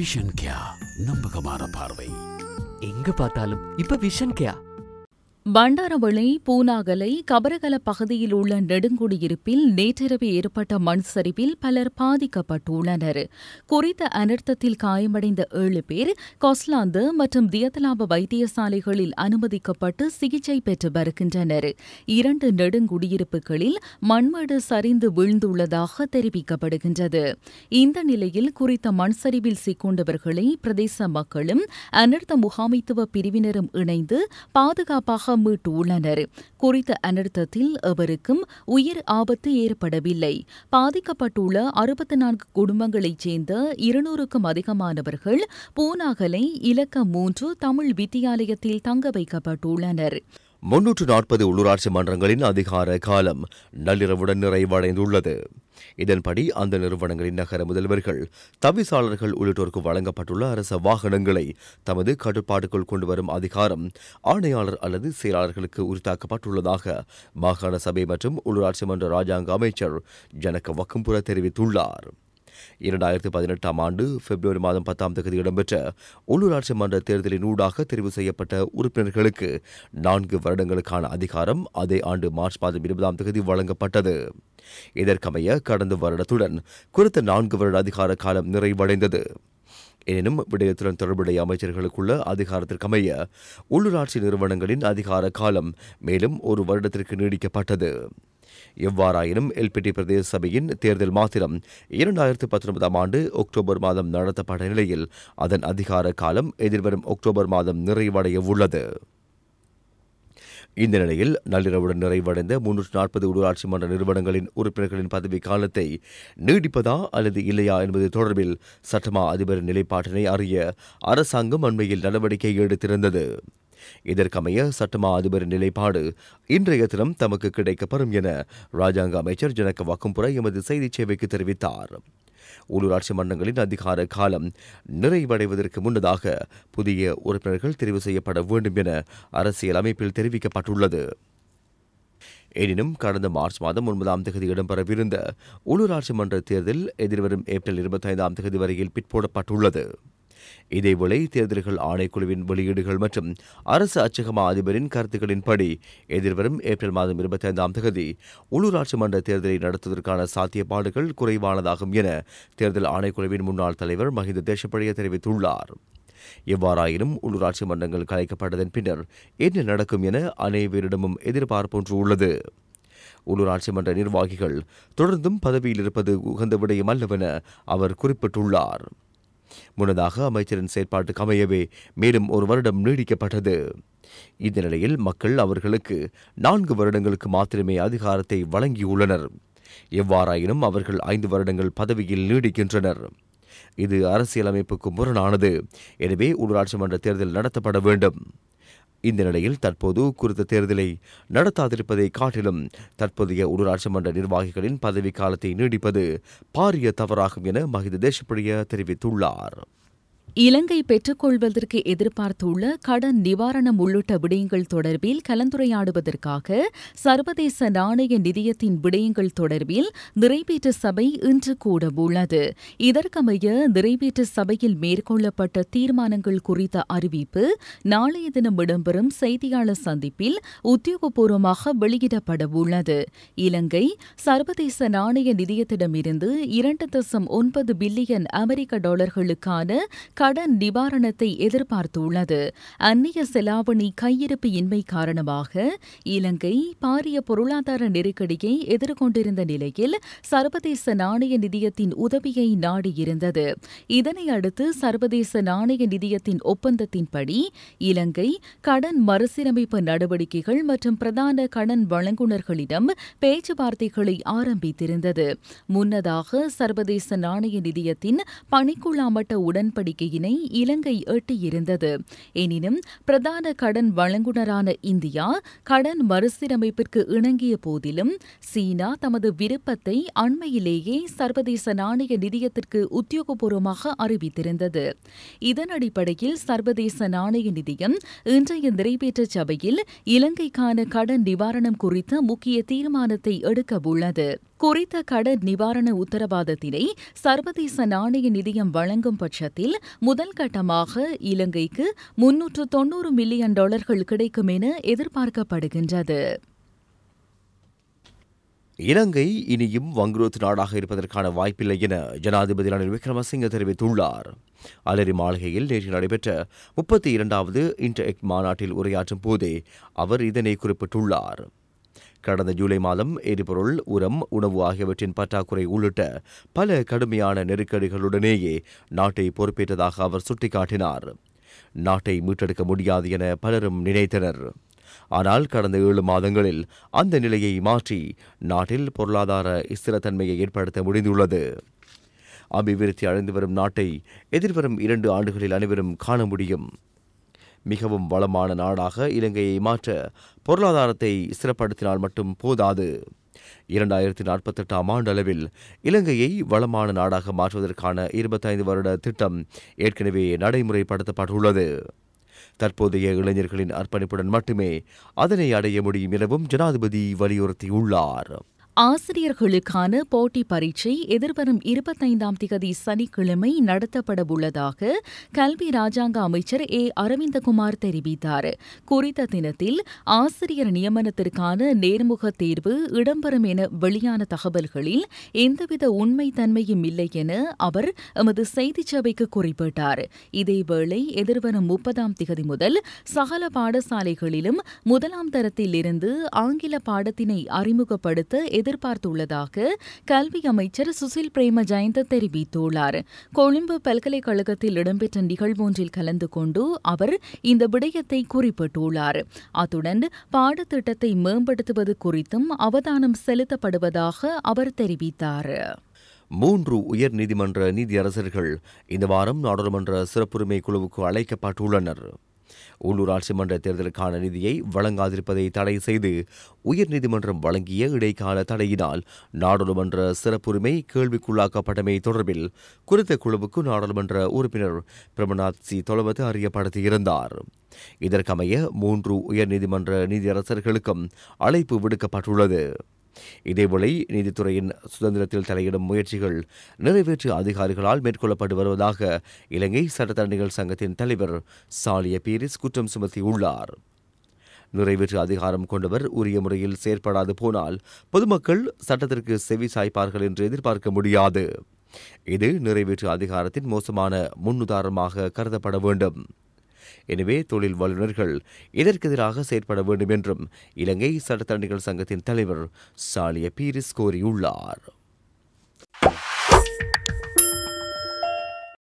vision கேயா நம்பகமான பார்வை எங்க பார்த்தாலும் இப்ப விஷன் கேயா பண்டாரவளை பூனாகலை கபரகல பகுதியில் உள்ள நெடுங்குடியிருப்பில் நேற்றிரவு ஏற்பட்ட மண் சரிவில் பலர் பாதிக்கப்பட்டுள்ளனர் குறித்த அனர்த்தத்தில் காயமடைந்த ஏழு பேர் கொஸ்லாந்து மற்றும் தியத்தலாப வைத்தியசாலைகளில் அனுமதிக்கப்பட்டு சிகிச்சை பெற்று வருகின்றனர் இரண்டு நெடுங்குடியிருப்புகளில் மண்மடு சரிந்து வீழ்ந்துள்ளதாக தெரிவிக்கப்படுகின்றது இந்த நிலையில் குறித்த மண் சரிவில் சிக்கொண்டவர்களை பிரதேச மக்களும் அனர்த்த முகாமைத்துவ பிரிவினரும் இணைந்து பாதுகாப்பாக உயிர்ச்சேதமாக குறித்த அனர்த்தத்தில் எவருக்கும் உயிர் ஆபத்து ஏற்படவில்லை பாதிக்கப்பட்டுள்ள அறுபத்தி நான்கு குடும்பங்களைச் சேர்ந்த இருநூறுக்கும் அதிகமானவர்கள் பூனாகலை இலக்க மூன்று தமிழ் வித்தியாலயத்தில் தங்க வைக்கப்பட்டுள்ளனர் முன்னூற்று நாற்பது உள்ளூராட்சி மன்றங்களின் அதிகார காலம் நள்ளிரவுடன் நிறைவடைந்துள்ளது இதன்படி அந்த நிறுவனங்களின் நகர முதல்வர்கள் தவிசாளர்கள் உள்ளிட்டோருக்கு வழங்கப்பட்டுள்ள அரச வாகனங்களை தமது கட்டுப்பாட்டுக்குள் கொண்டுவரும் அதிகாரம் ஆணையாளர் அல்லது செயலாளர்களுக்கு உரித்தாக்கப்பட்டுள்ளதாக மாகாண சபை மற்றும் உள்ளூராட்சி மன்ற ராஜாங்க அமைச்சர் ஜனக்க வக்கும்புர தெரிவித்துள்ளார் இரண்டாயிரத்தி பதினெட்டாம் ஆண்டு பிப்ரவரி மாதம் பத்தாம் தேதி இடம்பெற்ற உள்ளூராட்சி மன்ற தேர்தலின் ஊடாக தெரிவு செய்யப்பட்ட உறுப்பினர்களுக்கு நான்கு வருடங்களுக்கான அதிகாரம் அதே ஆண்டு மார்ச் மாதம் இருபதாம் தேதி வழங்கப்பட்டது இதற்கமைய கடந்த வருடத்துடன் குறித்த நான்கு வருட அதிகார காலம் நிறைவடைந்தது எனினும் விடயத்துடன் தொடர்புடைய அமைச்சர்களுக்குள்ள அதிகாரத்திற்கமைய உள்ளூராட்சி நிறுவனங்களின் அதிகார காலம் மேலும் ஒரு வருடத்திற்கு நீடிக்கப்பட்டது எவ்வாறாயினும் எல்பிடி பிரதேச சபையின் தேர்தல் மாத்திரம் இரண்டாயிரத்து பத்தொன்பதாம் ஆண்டு அக்டோபர் மாதம் நடத்தப்பட்ட நிலையில் அதன் அதிகார காலம் எதிர்வரும் அக்டோபர் மாதம் நிறைவடைய உள்ளது இந்த நிலையில் நள்ளிரவுடன் நிறைவடைந்த முன்னூற்று நாற்பது ஊராட்சி மன்ற நிறுவனங்களின் உறுப்பினர்களின் பதவி காலத்தை நீடிப்பதா அல்லது இல்லையா என்பது தொடர்பில் சட்டமா அதிபரின் நிலைப்பாட்டினை அறிய அரசாங்கம் அண்மையில் நடவடிக்கை எடுத்திருந்தது இதற்கமைய சட்டமா அதிபரின் நிலைப்பாடு இன்றைய தினம் தமக்கு கிடைக்கப்படும் என ராஜாங்க அமைச்சர் ஜனக வாக்கும்புற எமது செய்திச் சேவைக்கு தெரிவித்தார் உள்ளூராட்சி மன்றங்களின் அதிகார காலம் நிறைவடைவதற்கு முன்னதாக புதிய உறுப்பினர்கள் தெரிவு செய்யப்பட வேண்டும் என அரசியல் அமைப்பில் தெரிவிக்கப்பட்டுள்ளது எனினும் கடந்த மார்ச் மாதம் ஒன்பதாம் தேதி இடம்பெறவிருந்த உள்ளூராட்சி மன்ற தேர்தல் எதிர்வரும் ஏப்ரல் இருபத்தைந்தாம் தேதி வரையில் பிற்போடப்பட்டுள்ளது இதேவேளை தேர்தல்கள் ஆணைக்குழுவின் வெளியீடுகள் மற்றும் அரசு அச்சகமா அதிபரின் கருத்துக்களின்படி எதிர்வரும் ஏப்ரல் மாதம் இருபத்தி ஐந்தாம் தேதி உள்ளூராட்சி மன்ற தேர்தலை நடத்துவதற்கான சாத்தியப்பாடுகள் குறைவானதாகும் என தேர்தல் ஆணைக்குழுவின் முன்னாள் தலைவர் மஹிந்த தேசப்பழைய தெரிவித்துள்ளார் எவ்வாறாயினும் உள்ளூராட்சி மன்றங்கள் கலைக்கப்பட்டதன் பின்னர் என்ன நடக்கும் என அனைவரிடமும் எதிர்பார்ப்பொன்று உள்ளது உள்ளூராட்சி மன்ற நிர்வாகிகள் தொடர்ந்தும் பதவியில் இருப்பது உகந்த அல்லவென அவர் குறிப்பிட்டுள்ளார் முன்னதாக அமைச்சரின் செயற்பாட்டுக்கு அமையவே மேலும் ஒரு வருடம் நீடிக்கப்பட்டது இந்த நிலையில் மக்கள் அவர்களுக்கு நான்கு வருடங்களுக்கு மாத்திரமே அதிகாரத்தை வழங்கியுள்ளனர் எவ்வாறாயினும் அவர்கள் ஐந்து வருடங்கள் பதவியில் நீடிக்கின்றனர் இது அரசியலமைப்புக்கு முரணானது எனவே ஊராட்சி மன்ற தேர்தல் நடத்தப்பட வேண்டும் இந்த நிலையில் தற்போது குறித்த தேர்தலை நடத்தாதிருப்பதை காட்டிலும் தற்போதைய உள்ளூராட்சி மன்ற நிர்வாகிகளின் பதவிக்காலத்தை காலத்தை நீடிப்பது பாரிய தவறாகும் என மகிந்த தேசப்பிரிய தெரிவித்துள்ளார் இலங்கை பெற்றுக்கொள்வதற்கு எதிர்பார்த்துள்ள கடன் நிவாரணம் உள்ளிட்ட விடயங்கள் தொடர்பில் கலந்துரையாடுவதற்காக சர்வதேச நாணய நிதியத்தின் விடயங்கள் தொடர்பில் நிறைவேற்று சபை இன்று கூடவுள்ளது இதற்கமைய நிறைவேற்று சபையில் மேற்கொள்ளப்பட்ட தீர்மானங்கள் குறித்த அறிவிப்பு நாளைய தினம் இடம்பெறும் செய்தியாளர் சந்திப்பில் உத்தியோகபூர்வமாக வெளியிடப்படவுள்ளது இலங்கை சர்வதேச நாணய நிதியத்திடமிருந்து இரண்டு தசம் ஒன்பது பில்லியன் அமெரிக்க டாலர்களுக்கான கடன் நிவாரணத்தை எதிர்பார்த்துள்ளது அந்நிய செலாவணி கையிருப்பு இன்மை காரணமாக இலங்கை பாரிய பொருளாதார நெருக்கடியை எதிர்கொண்டிருந்த நிலையில் சர்வதேச நாணய நிதியத்தின் உதவியை நாடியிருந்தது இதனை அடுத்து சர்வதேச நாணய நிதியத்தின் ஒப்பந்தத்தின்படி இலங்கை கடன் மறுசீரமைப்பு நடவடிக்கைகள் மற்றும் பிரதான கடன் வழங்குனர்களிடம் பேச்சுவார்த்தைகளை ஆரம்பித்திருந்தது முன்னதாக சர்வதேச நாணய நிதியத்தின் பணிக்குழாமட்ட உடன்படிக்கை இலக்கையினை இலங்கை எட்டியிருந்தது எனினும் பிரதான கடன் வழங்குனரான இந்தியா கடன் மறுசீரமைப்பிற்கு இணங்கிய போதிலும் சீனா தமது விருப்பத்தை அண்மையிலேயே சர்வதேச நாணய நிதியத்திற்கு உத்தியோகபூர்வமாக அறிவித்திருந்தது இதன் அடிப்படையில் சர்வதேச நாணய நிதியம் இன்றைய நிறைவேற்ற சபையில் இலங்கைக்கான கடன் நிவாரணம் குறித்த முக்கிய தீர்மானத்தை எடுக்க உள்ளது குறித்த கடன் நிவாரண உத்தரவாதத்தினை சர்வதேச நாணய நிதியம் வழங்கும் பட்சத்தில் முதல் கட்டமாக இலங்கைக்கு முன்னூற்று தொன்னூறு மில்லியன் டாலர்கள் கிடைக்கும் என எதிர்பார்க்கப்படுகின்றது இலங்கை இனியும் வங்குரோத் நாடாக இருப்பதற்கான வாய்ப்பில்லை என ஜனாதிபதி ரணில் விக்ரமசிங்க தெரிவித்துள்ளார் அலரி மாளிகையில் நேற்று நடைபெற்ற முப்பத்தி இரண்டாவது இன்டெக் மாநாட்டில் உரையாற்றும் போதே அவர் இதனை குறிப்பிட்டுள்ளார் கடந்த ஜூலை மாதம் எரிபொருள் உரம் உணவு ஆகியவற்றின் பற்றாக்குறை உள்ளிட்ட பல கடுமையான நெருக்கடிகளுடனேயே நாட்டை பொறுப்பேற்றதாக அவர் சுட்டிக்காட்டினார் நாட்டை மீட்டெடுக்க முடியாது என பலரும் நினைத்தனர் ஆனால் கடந்த ஏழு மாதங்களில் அந்த நிலையை மாற்றி நாட்டில் பொருளாதார ஸ்திரத்தன்மையை ஏற்படுத்த முடிந்துள்ளது அபிவிருத்தி அடைந்து வரும் நாட்டை எதிர்வரும் இரண்டு ஆண்டுகளில் அனைவரும் காண முடியும் மிகவும் வளமான நாடாக இலங்கையை மாற்ற பொருளாதாரத்தை சிறப்படுத்தினால் மட்டும் போதாது இரண்டாயிரத்தி நாற்பத்தெட்டாம் ஆண்டளவில் இலங்கையை வளமான நாடாக மாற்றுவதற்கான இருபத்தைந்து வருட திட்டம் ஏற்கனவே நடைமுறைப்படுத்தப்பட்டுள்ளது தற்போதைய இளைஞர்களின் அர்ப்பணிப்புடன் மட்டுமே அதனை அடைய முடியும் எனவும் ஜனாதிபதி வலியுறுத்தியுள்ளார் ஆசிரியர்களுக்கான போட்டி பரீட்சை எதிர்வரும் இருபத்தைந்தாம் திகதி சனிக்கிழமை நடத்தப்பட உள்ளதாக கல்வி ராஜாங்க அமைச்சர் ஏ அரவிந்தகுமார் தெரிவித்தார் குறித்த தினத்தில் ஆசிரியர் நியமனத்திற்கான நேர்முக தேர்வு இடம்பெறும் என வெளியான தகவல்களில் எந்தவித உண்மைத்தன்மையும் இல்லை என அவர் எமது செய்திச் சபைக்கு குறிப்பிட்டார் இதேவேளை எதிர்வரும் முப்பதாம் திகதி முதல் சகல பாடசாலைகளிலும் முதலாம் தரத்தில் இருந்து ஆங்கில பாடத்தினை அறிமுகப்படுத்த எதிர் எதிர்பார்த்துள்ளதாக கல்வி அமைச்சர் சுசில் பிரேம ஜெயந்த தெரிவித்துள்ளார் கொழும்பு பல்கலைக்கழகத்தில் இடம்பெற்ற நிகழ்வு ஒன்றில் கலந்து கொண்டு அவர் இந்த விடயத்தை குறிப்பிட்டுள்ளார் அத்துடன் பாடத்திட்டத்தை மேம்படுத்துவது குறித்தும் அவதானம் செலுத்தப்படுவதாக அவர் தெரிவித்தார் மூன்று உயர் நீதிமன்ற நீதியரசர்கள் இந்த வாரம் நாடாளுமன்ற சிறப்புரிமை குழுவுக்கு அழைக்கப்பட்டுள்ளனர் உள்ளூராட்சி மன்ற தேர்தலுக்கான நிதியை வழங்காதிருப்பதை தடை செய்து உயர்நீதிமன்றம் வழங்கிய இடைக்கால தடையினால் நாடாளுமன்ற சிறப்புரிமை கேள்விக்குள்ளாக்கப்பட்டமை தொடர்பில் குறித்த குழுவுக்கு நாடாளுமன்ற உறுப்பினர் பிரமநாத் சி தொலபத்து அறியப்படுத்தியிருந்தார் இதற்கமைய மூன்று உயர்நீதிமன்ற நீதியரசர்களுக்கும் அழைப்பு விடுக்கப்பட்டுள்ளது இதேவேளை நீதித்துறையின் சுதந்திரத்தில் தலையிடும் முயற்சிகள் நிறைவேற்று அதிகாரிகளால் மேற்கொள்ளப்பட்டு வருவதாக இலங்கை சட்டத்தரணிகள் சங்கத்தின் தலைவர் சாலிய பீரிஸ் குற்றம் சுமத்தியுள்ளார் நிறைவேற்று அதிகாரம் கொண்டவர் உரிய முறையில் செயற்படாது போனால் பொதுமக்கள் சட்டத்திற்கு செவி சாய்ப்பார்கள் என்று எதிர்பார்க்க முடியாது இது நிறைவேற்று அதிகாரத்தின் மோசமான முன்னுதாரணமாக கருதப்பட வேண்டும் எனவே தொழில் வல்லுநர்கள் இதற்கு எதிராக செயற்பட வேண்டும் என்றும் இலங்கை சட்டத்தரணிகள் சங்கத்தின் தலைவர் சாலிய பீரிஸ் கோரியுள்ளார்